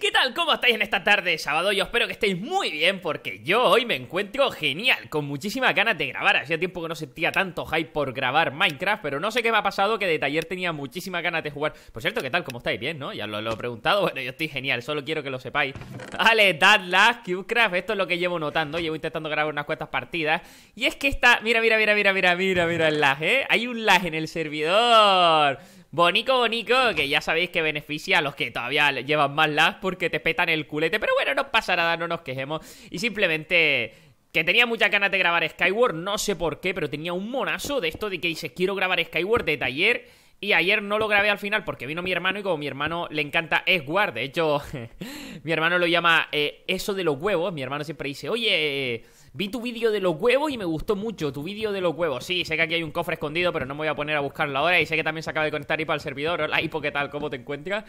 ¿qué tal? ¿Cómo estáis en esta tarde de sábado? Yo espero que estéis muy bien porque yo hoy me encuentro genial, con muchísimas ganas de grabar. Hacía tiempo que no sentía tanto hype por grabar Minecraft, pero no sé qué me ha pasado que de taller tenía muchísimas ganas de jugar. Por cierto, ¿qué tal? ¿Cómo estáis? Bien, ¿no? Ya lo, he preguntado. Bueno, yo estoy genial, solo quiero que lo sepáis. Vale, Dadlas, Qcraft, esto es lo que llevo notando. Llevo intentando grabar unas cuantas partidas. Y es que está... Mira, mira, mira, mira, mira, mira, mira el lag, ¿eh? Hay un lag en el servidor. Bonico, bonico, que ya sabéis que beneficia a los que todavía llevan más las porque te petan el culete. Pero bueno, no pasa nada, no nos quejemos. Y simplemente que tenía muchas ganas de grabar Skyward, no sé por qué, pero tenía un monazo de esto de que dices quiero grabar Skyward de taller. Y ayer no lo grabé al final porque vino mi hermano y como mi hermano le encanta Esguar, de hecho, mi hermano lo llama eh, eso de los huevos. Mi hermano siempre dice, oye, eh, vi tu vídeo de los huevos y me gustó mucho, tu vídeo de los huevos. Sí, sé que aquí hay un cofre escondido, pero no me voy a poner a buscarlo ahora. Y sé que también se acaba de conectar para el servidor. Hola, Hipo, ¿qué tal? ¿Cómo te encuentras?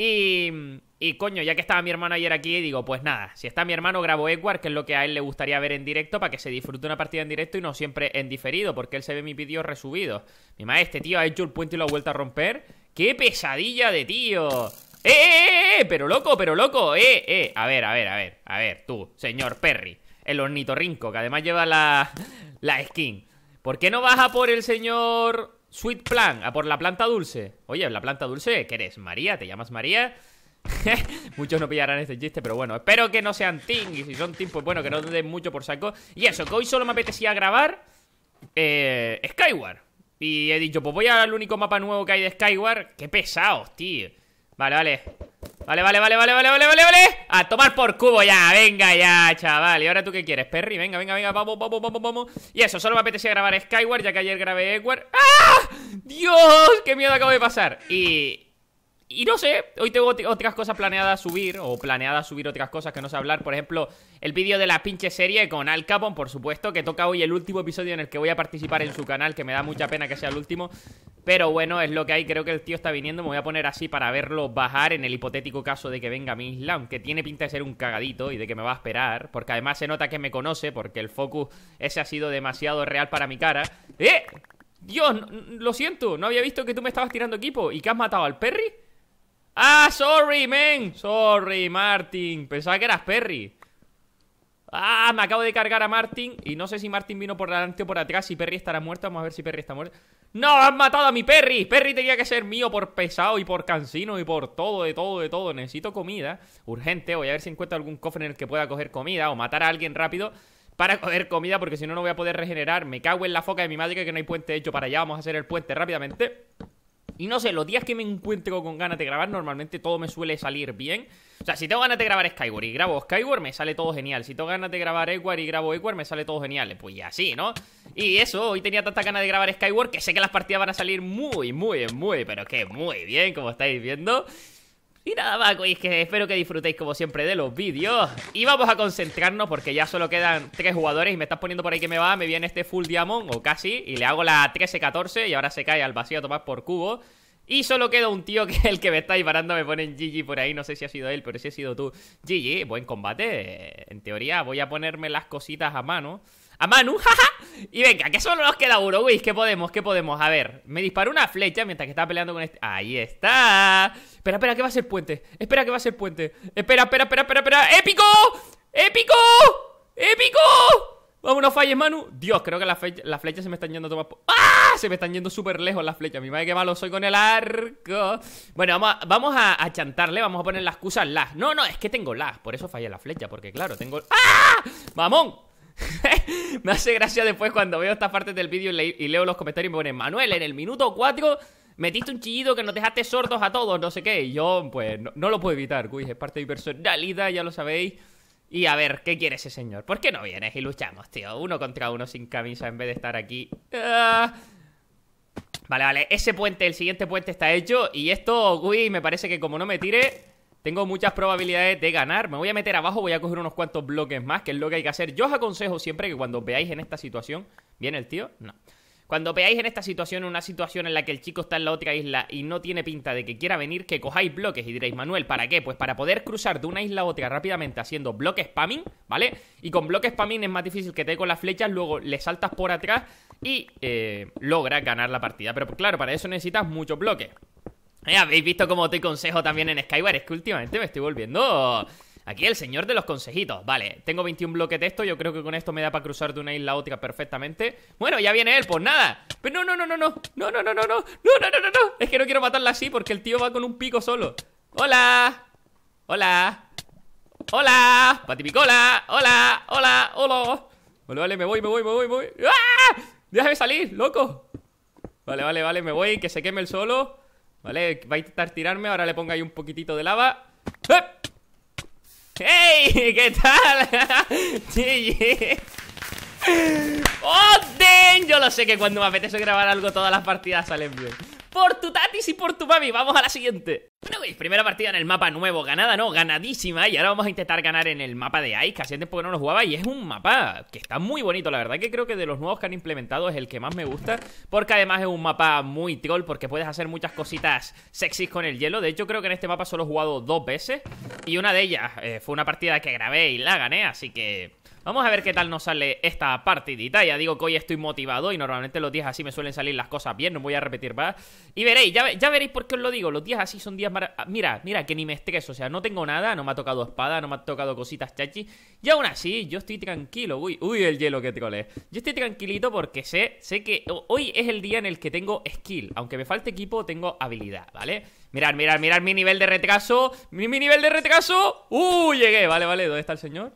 Y, mm, y coño, ya que estaba mi hermano ayer aquí, digo, pues nada, si está mi hermano, grabo Edward, que es lo que a él le gustaría ver en directo, para que se disfrute una partida en directo y no siempre en diferido, porque él se ve mi vídeo resubido. Mi madre, este tío ha hecho el puente y lo ha vuelto a romper. ¡Qué pesadilla de tío! ¡Eh eh, ¡Eh, eh, eh! Pero loco, pero loco, ¡eh, eh! A ver, a ver, a ver, a ver, tú, señor Perry, el ornitorrinco, que además lleva la, la skin. ¿Por qué no baja por el señor Sweet Plan, a por la planta dulce. Oye, la planta dulce, ¿qué eres? ¿María? ¿Te llamas María? Muchos no pillarán este chiste, pero bueno, espero que no sean ting. Y si son ting, pues bueno, que no den mucho por saco. Y eso, que hoy solo me apetecía grabar eh, Skyward. Y he dicho, pues voy a al único mapa nuevo que hay de Skyward. ¡Qué pesados, tío! Vale, vale. Vale, vale, vale, vale, vale, vale, vale, vale. A tomar por cubo ya, venga ya, chaval. ¿Y ahora tú qué quieres, Perry? Venga, venga, venga, vamos, vamos, vamos, vamos. Y eso, solo me apetecía grabar Skyward, ya que ayer grabé Edward. ¡Ah! ¡Dios! ¡Qué miedo acabo de pasar! Y. Y no sé, hoy tengo otras cosas planeadas subir, o planeadas subir otras cosas que no sé hablar. Por ejemplo, el vídeo de la pinche serie con Al Capone, por supuesto, que toca hoy el último episodio en el que voy a participar en su canal, que me da mucha pena que sea el último. Pero bueno, es lo que hay. Creo que el tío está viniendo. Me voy a poner así para verlo bajar en el hipotético caso de que venga mi isla. Aunque tiene pinta de ser un cagadito y de que me va a esperar. Porque además se nota que me conoce. Porque el focus ese ha sido demasiado real para mi cara. ¡Eh! Dios, lo siento. No había visto que tú me estabas tirando equipo. ¿Y que has matado al Perry? ¡Ah, sorry, man! Sorry, Martin. Pensaba que eras Perry. ¡Ah! Me acabo de cargar a Martin. Y no sé si Martin vino por delante o por atrás. Si Perry estará muerto. Vamos a ver si Perry está muerto. ¡No! ¡Han matado a mi Perry! Perry tenía que ser mío por pesado y por cansino y por todo, de todo, de todo. Necesito comida. Urgente. Voy a ver si encuentro algún cofre en el que pueda coger comida o matar a alguien rápido para coger comida porque si no, no voy a poder regenerar. Me cago en la foca de mi madre que no hay puente hecho para allá. Vamos a hacer el puente rápidamente. Y no sé, los días que me encuentro con ganas de grabar, normalmente todo me suele salir bien. O sea, si tengo ganas de grabar Skyward y grabo Skyward, me sale todo genial. Si tengo ganas de grabar Edward y grabo Edward, me sale todo genial. Pues ya así, ¿no? Y eso, hoy tenía tanta ganas de grabar Skyward que sé que las partidas van a salir muy, muy, muy, pero que muy bien, como estáis viendo. Y nada más, que espero que disfrutéis como siempre de los vídeos. Y vamos a concentrarnos porque ya solo quedan tres jugadores y me estás poniendo por ahí que me va, me viene este full diamond o casi y le hago la 13-14 y ahora se cae al vacío a tomar por cubo. Y solo queda un tío que es el que me está disparando, me en GG por ahí, no sé si ha sido él, pero si ha sido tú. Gigi, buen combate. En teoría voy a ponerme las cositas a mano a Manu, jaja. Y venga, que solo nos queda uno, Whis. ¿Qué podemos? ¿Qué podemos? A ver, me disparó una flecha mientras que estaba peleando con este. Ahí está. Espera, espera, ¿Qué va a ser puente. Espera, que va a ser puente. Espera, espera, espera, espera, espera. ¡Épico! ¡Épico! ¡Épico! Vamos, no falles, Manu. Dios, creo que las flechas la flecha se me están yendo a tomar. ¡Ah! Se me están yendo súper lejos las flechas. Mi madre, qué malo soy con el arco. Bueno, vamos a, vamos a, chantarle. Vamos a poner la excusa las. No, no, es que tengo las. Por eso falla la flecha. Porque, claro, tengo. ¡Ah! ¡Mamón! me hace gracia después cuando veo estas partes del vídeo y, leo los comentarios y me ponen, Manuel, en el minuto 4 metiste un chillido que nos dejaste sordos a todos, no sé qué. Y yo, pues, no, lo puedo evitar, Gui. es parte de mi personalidad, ya lo sabéis. Y a ver, ¿qué quiere ese señor? ¿Por qué no vienes y luchamos, tío? Uno contra uno sin camisa en vez de estar aquí. Ah. Vale, vale, ese puente, el siguiente puente está hecho. Y esto, Gui, me parece que como no me tire... Tengo muchas probabilidades de ganar. Me voy a meter abajo, voy a coger unos cuantos bloques más, que es lo que hay que hacer. Yo os aconsejo siempre que cuando veáis en esta situación... ¿Viene el tío? No. Cuando veáis en esta situación, una situación en la que el chico está en la otra isla y no tiene pinta de que quiera venir, que cojáis bloques y diréis, Manuel, ¿para qué? Pues para poder cruzar de una isla a otra rápidamente haciendo bloques spamming, ¿vale? Y con bloques spamming es más difícil que te con las flechas, luego le saltas por atrás y eh, logra logras ganar la partida. Pero claro, para eso necesitas muchos bloques. Eh, Habéis visto cómo te consejo también en Skyward. Es que últimamente me estoy volviendo... Aquí el señor de los consejitos. Vale, tengo 21 bloques de esto. Yo creo que con esto me da para cruzar de una isla a otra perfectamente. Bueno, ya viene él, pues nada. Pero no, no, no, no, no. No, no, no, no, no. No, no, no, no, no. Es que no quiero matarla así porque el tío va con un pico solo. Hola. Hola. Hola. picola Hola. Hola. Hola. Vale, vale, me voy, me voy, me voy, me voy. ¡Ah! Déjame salir, loco. Vale, vale, vale, me voy, que se queme el solo. ¿Vale? Va a intentar tirarme, ahora le pongo ahí un poquitito de lava ¡Hey! ¿Qué tal? ¡Oh, den Yo lo sé que cuando me apetece grabar algo todas las partidas salen bien por tu tatis y por tu mami. Vamos a la siguiente. Bueno, veis, primera partida en el mapa nuevo. Ganada no, ganadísima. Y ahora vamos a intentar ganar en el mapa de Ice, que antes porque no lo jugaba. Y es un mapa que está muy bonito. La verdad que creo que de los nuevos que han implementado es el que más me gusta. Porque además es un mapa muy troll, porque puedes hacer muchas cositas sexys con el hielo. De hecho, creo que en este mapa solo he jugado dos veces. Y una de ellas eh, fue una partida que grabé y la gané. Así que Vamos a ver qué tal nos sale esta partidita. Ya digo que hoy estoy motivado y normalmente los días así me suelen salir las cosas bien, no voy a repetir más. Y veréis, ya, veréis por qué os lo digo. Los días así son días más. Ah, mira, mira, que ni me estreso. O sea, no tengo nada, no me ha tocado espada, no me ha tocado cositas chachi. Y aún así, yo estoy tranquilo. Uy, uy, el hielo que trole, Yo estoy tranquilito porque sé, sé que hoy es el día en el que tengo skill. Aunque me falte equipo, tengo habilidad, ¿vale? Mirad, mirad, mirad mi nivel de retraso. Mi, mi nivel de retraso. uy, ¡Uh, llegué. Vale, vale, ¿dónde está el señor?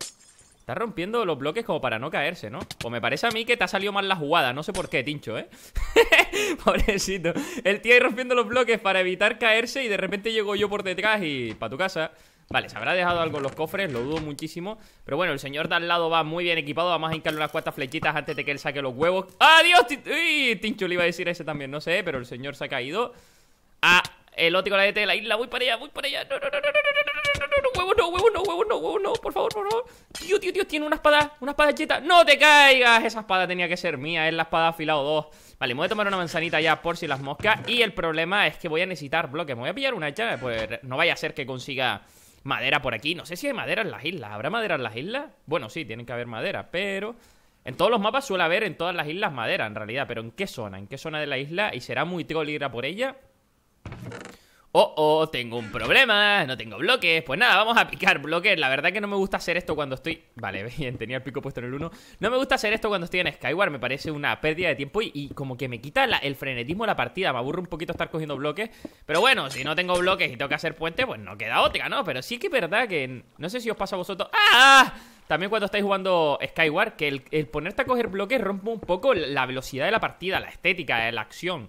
Está rompiendo los bloques como para no caerse, ¿no? O me parece a mí que te ha salido mal la jugada. No sé por qué, Tincho, ¿eh? Pobrecito. El tío ahí rompiendo los bloques para evitar caerse y de repente llego yo por detrás y... para tu casa. Vale, se habrá dejado algo en los cofres, lo dudo muchísimo Pero bueno, el señor de al lado va muy bien equipado Vamos a hincarle unas cuantas flechitas antes de que él saque los huevos ¡Adiós! ¡Uy! Tincho le iba a decir a ese también, no sé, pero el señor se ha caído ¡Ah! El ótico la de la isla, voy para allá, voy para allá ¡No, no, no, no, no! no, no, no, huevo, no, huevo, no, huevo, no, huevo, no, por favor, por favor. Tío, tío, tío, tiene una espada, una espada ¡No te caigas! Esa espada tenía que ser mía, es la espada afilado 2. Vale, me voy a tomar una manzanita ya por si las moscas. Y el problema es que voy a necesitar bloques. Me voy a pillar una hecha pues no vaya a ser que consiga madera por aquí. No sé si hay madera en las islas. ¿Habrá madera en las islas? Bueno, sí, tienen que haber madera, pero... En todos los mapas suele haber en todas las islas madera, en realidad. Pero ¿en qué zona? ¿En qué zona de la isla? ¿Y será muy troll ir a por ella? Oh, oh, tengo un problema, no tengo bloques. Pues nada, vamos a picar bloques. La verdad que no me gusta hacer esto cuando estoy... Vale, bien, tenía el pico puesto en el 1. No me gusta hacer esto cuando estoy en Skyward, me parece una pérdida de tiempo y, como que me quita el frenetismo de la partida. Me aburre un poquito estar cogiendo bloques. Pero bueno, si no tengo bloques y tengo que hacer puente, pues no queda otra, ¿no? Pero sí que es verdad que... No sé si os pasa a vosotros... ¡Ah! También cuando estáis jugando Skyward, que el, el ponerte a coger bloques rompe un poco la velocidad de la partida, la estética, eh, la acción.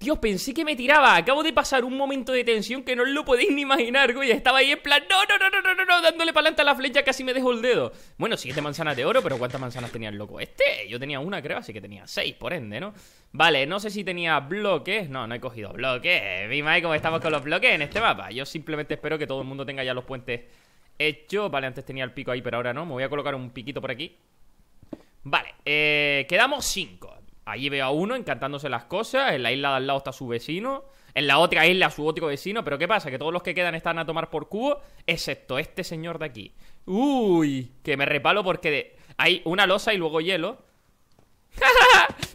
Dios, pensé que me tiraba. Acabo de pasar un momento de tensión que no lo podéis ni imaginar, güey. Estaba ahí en plan, no, no, no, no, no, no, no dándole pa'lante a la flecha, casi me dejo el dedo. Bueno, siete manzanas de oro, pero ¿cuántas manzanas tenía el loco este? Yo tenía una, creo, así que tenía seis, por ende, ¿no? Vale, no sé si tenía bloques. No, no he cogido bloques. Mira, cómo estamos con los bloques en este mapa. Yo simplemente espero que todo el mundo tenga ya los puentes hechos. Vale, antes tenía el pico ahí, pero ahora no. Me voy a colocar un piquito por aquí. Vale, eh, quedamos cinco. Allí veo a uno encantándose las cosas, en la isla de al lado está su vecino, en la otra isla su otro vecino, pero ¿qué pasa? Que todos los que quedan están a tomar por cubo, excepto este señor de aquí. Uy, que me repalo porque hay una losa y luego hielo.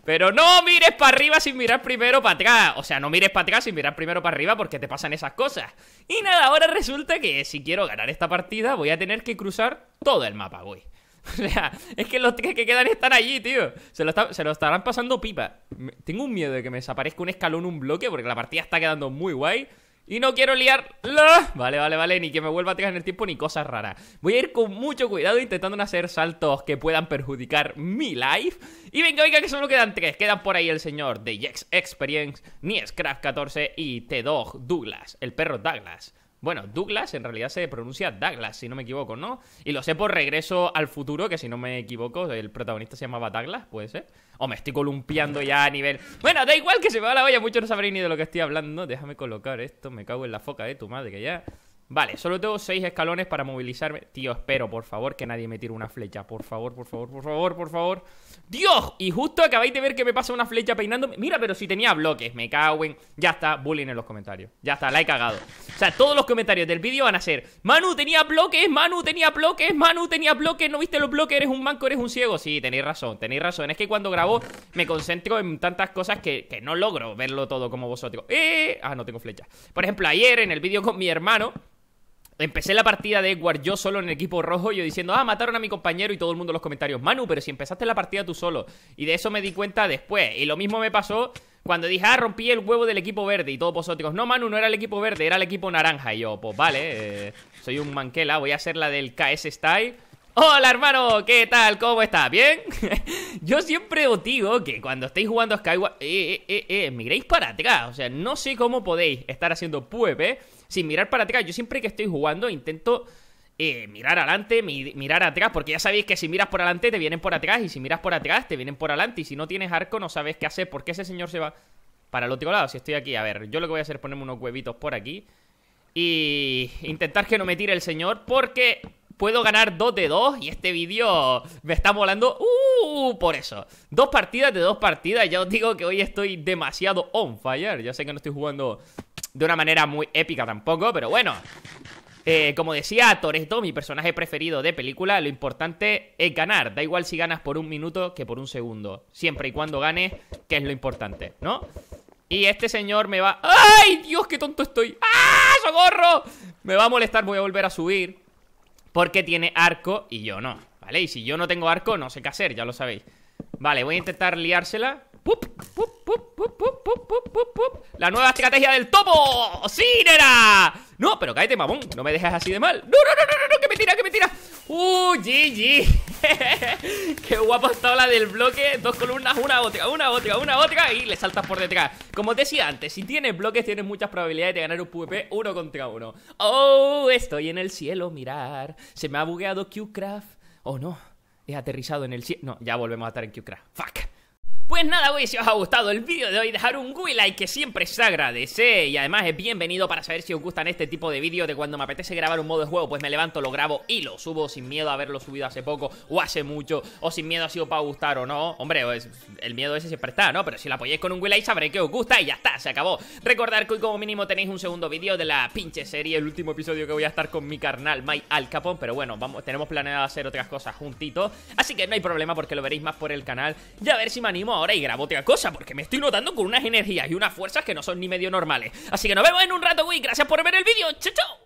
pero no mires para arriba sin mirar primero para atrás. O sea, no mires para atrás sin mirar primero para arriba porque te pasan esas cosas. Y nada, ahora resulta que si quiero ganar esta partida voy a tener que cruzar todo el mapa, güey. O sea, es que los tres que quedan están allí, tío. Se lo, estarán pasando pipa. tengo un miedo de que me desaparezca un escalón, un bloque, porque la partida está quedando muy guay. Y no quiero liar. Vale, vale, vale. Ni que me vuelva tirar en el tiempo ni cosas raras. Voy a ir con mucho cuidado intentando no hacer saltos que puedan perjudicar mi life. Y venga, venga, que solo quedan tres. Quedan por ahí el señor de Jex Experience, Niescraft 14 y T-Dog Douglas, el perro Douglas. Bueno, Douglas en realidad se pronuncia Douglas, si no me equivoco, ¿no? Y lo sé por Regreso al Futuro, que si no me equivoco, el protagonista se llamaba Douglas, puede ser. O me estoy columpiando ya a nivel... Bueno, da igual que se me va la olla, muchos no sabréis ni de lo que estoy hablando. Déjame colocar esto, me cago en la foca de tu madre, que ya... Vale, solo tengo seis escalones para movilizarme. Tío, espero, por favor, que nadie me tire una flecha. Por favor, por favor, por favor, por favor. ¡Dios! Y justo acabáis de ver que me pasa una flecha peinándome. Mira, pero si tenía bloques, me cago en. Ya está, bullying en los comentarios. Ya está, la he cagado. O sea, todos los comentarios del vídeo van a ser: Manu tenía bloques, Manu tenía bloques, Manu tenía bloques, no viste los bloques, eres un manco, eres un ciego. Sí, tenéis razón, tenéis razón. Es que cuando grabo me concentro en tantas cosas que, que no logro verlo todo como vosotros. ¡Eh! Ah, no tengo flecha. Por ejemplo, ayer en el vídeo con mi hermano. Empecé la partida de Edward yo solo en el equipo rojo, yo diciendo, ah, mataron a mi compañero y todo el mundo en los comentarios, Manu, pero si empezaste la partida tú solo. Y de eso me di cuenta después. Y lo mismo me pasó cuando dije, ah, rompí el huevo del equipo verde y todo vosotros, no, Manu, no era el equipo verde, era el equipo naranja. Y yo, pues vale, eh, soy un manquela, voy a hacer la del KS Style Hola hermano, ¿qué tal? ¿Cómo está? ¿Bien? Yo siempre os digo que cuando estéis jugando a Skyward, eh, eh, eh, eh, miréis para atrás. O sea, no sé cómo podéis estar haciendo PvP sin mirar para atrás. Yo siempre que estoy jugando intento eh, mirar adelante, mirar atrás, porque ya sabéis que si miras por adelante te vienen por atrás y si miras por atrás te vienen por adelante. Y si no tienes arco no sabes qué hacer, porque ese señor se va para el otro lado. Si estoy aquí, a ver, yo lo que voy a hacer es ponerme unos huevitos por aquí y intentar que no me tire el señor porque puedo ganar 2 de 2 y este vídeo me está molando uh, por eso. Dos partidas de dos partidas, ya os digo que hoy estoy demasiado on fire. Ya sé que no estoy jugando de una manera muy épica tampoco, pero bueno. Eh, como decía Toretto, mi personaje preferido de película, lo importante es ganar. Da igual si ganas por un minuto que por un segundo. Siempre y cuando ganes, que es lo importante, ¿no? Y este señor me va... ¡Ay, Dios, qué tonto estoy! ¡Ah, socorro! Me va a molestar, voy a volver a subir porque tiene arco y yo no, ¿vale? Y si yo no tengo arco, no sé qué hacer, ya lo sabéis. Vale, voy a intentar liársela. ¡Pup! ¡Pup! ¡Pup! ¡Pup! ¡Pup! ¡Pup! ¡Pup! ¡Pup! ¡La nueva estrategia del topo! ¡Sí, No, pero cállate, mamón. No me dejes así de mal. ¡No, no, no, no, no! no! ¡Que me tira, que me tira! ¡Uh, GG! Qué guapo está la del bloque Dos columnas, una otra, una otra, una otra Y le saltas por detrás Como te decía antes, si tienes bloques tienes muchas probabilidades de ganar un PvP uno contra uno Oh, estoy en el cielo, mirar Se me ha bugueado Qcraft Oh no, he aterrizado en el cielo No, ya volvemos a estar en Qcraft Fuck pues nada, güey, si os ha gustado el vídeo de hoy, dejar un güey like que siempre se agradece y además es bienvenido para saber si os gustan este tipo de vídeos de cuando me apetece grabar un modo de juego, pues me levanto, lo grabo y lo subo sin miedo a haberlo subido hace poco o hace mucho, o sin miedo ha sido para gustar o no. Hombre, el miedo ese siempre está, ¿no? Pero si lo apoyáis con un güey like sabré que os gusta y ya está, se acabó. Recordar que hoy como mínimo tenéis un segundo vídeo de la pinche serie, el último episodio que voy a estar con mi carnal My Al pero bueno, vamos, tenemos planeado hacer otras cosas Juntito, así que no hay problema porque lo veréis más por el canal y a ver si me animo ahora y grabo otra cosa Porque me estoy notando con unas energías y unas fuerzas que no son ni medio normales Así que nos vemos en un rato, güey Gracias por ver el vídeo, chao, chao